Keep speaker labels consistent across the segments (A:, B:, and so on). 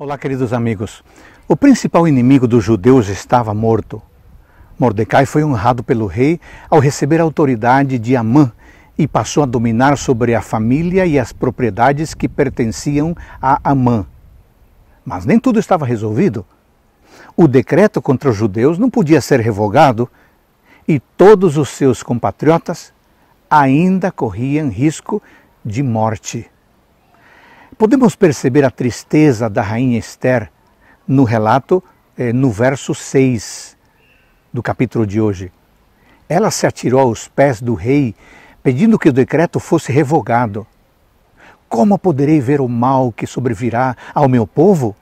A: Olá, queridos amigos. O principal inimigo dos judeus estava morto. Mordecai foi honrado pelo rei ao receber a autoridade de Amã e passou a dominar sobre a família e as propriedades que pertenciam a Amã. Mas nem tudo estava resolvido. O decreto contra os judeus não podia ser revogado e todos os seus compatriotas ainda corriam risco de morte. Podemos perceber a tristeza da rainha Esther no relato, eh, no verso 6 do capítulo de hoje. Ela se atirou aos pés do rei, pedindo que o decreto fosse revogado. Como poderei ver o mal que sobrevirá ao meu povo?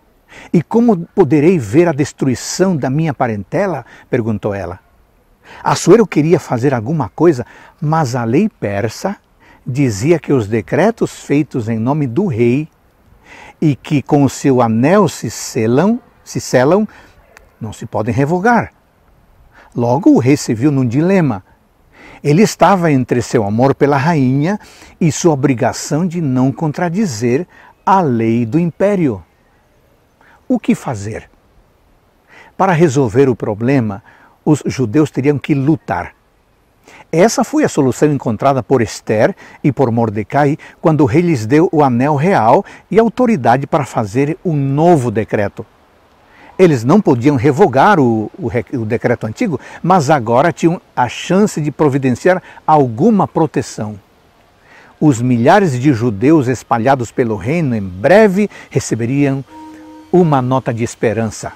A: E como poderei ver a destruição da minha parentela? perguntou ela. Assuero queria fazer alguma coisa, mas a lei persa dizia que os decretos feitos em nome do rei e que com o seu anel se selam, se selam, não se podem revogar. Logo, o rei se viu num dilema. Ele estava entre seu amor pela rainha e sua obrigação de não contradizer a lei do império. O que fazer? Para resolver o problema, os judeus teriam que lutar. Essa foi a solução encontrada por Esther e por Mordecai quando o rei lhes deu o anel real e autoridade para fazer um novo decreto. Eles não podiam revogar o, o, o decreto antigo, mas agora tinham a chance de providenciar alguma proteção os milhares de judeus espalhados pelo reino em breve receberiam uma nota de esperança.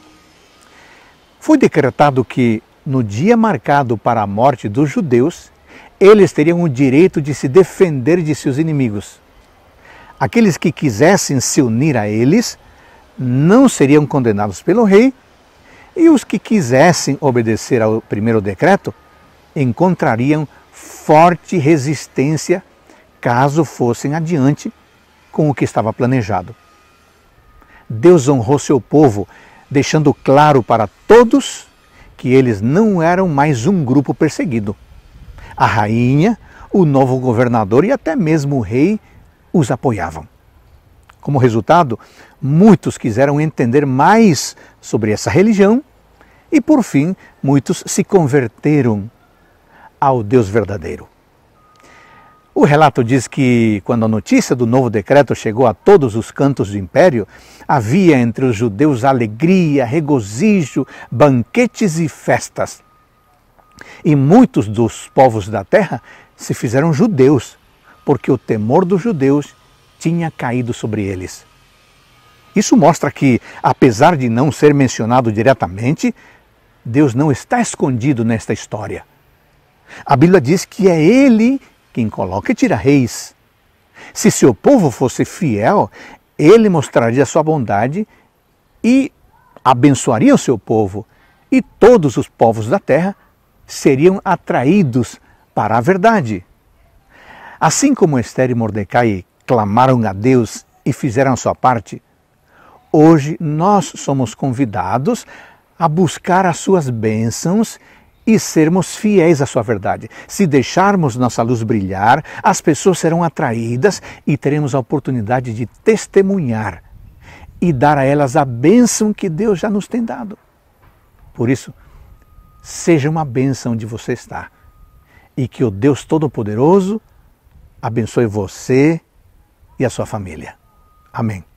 A: Foi decretado que no dia marcado para a morte dos judeus, eles teriam o direito de se defender de seus inimigos. Aqueles que quisessem se unir a eles não seriam condenados pelo rei, e os que quisessem obedecer ao primeiro decreto encontrariam forte resistência caso fossem adiante com o que estava planejado. Deus honrou seu povo, deixando claro para todos que eles não eram mais um grupo perseguido. A rainha, o novo governador e até mesmo o rei os apoiavam. Como resultado, muitos quiseram entender mais sobre essa religião e, por fim, muitos se converteram ao Deus verdadeiro. O relato diz que, quando a notícia do novo decreto chegou a todos os cantos do império, havia entre os judeus alegria, regozijo, banquetes e festas. E muitos dos povos da terra se fizeram judeus, porque o temor dos judeus tinha caído sobre eles. Isso mostra que, apesar de não ser mencionado diretamente, Deus não está escondido nesta história. A Bíblia diz que é Ele quem coloca e é tira reis. Se seu povo fosse fiel, ele mostraria sua bondade e abençoaria o seu povo, e todos os povos da terra seriam atraídos para a verdade. Assim como Esther e Mordecai clamaram a Deus e fizeram a sua parte, hoje nós somos convidados a buscar as suas bênçãos e sermos fiéis à sua verdade. Se deixarmos nossa luz brilhar, as pessoas serão atraídas e teremos a oportunidade de testemunhar e dar a elas a bênção que Deus já nos tem dado. Por isso, seja uma bênção onde você está e que o Deus Todo-Poderoso abençoe você e a sua família. Amém.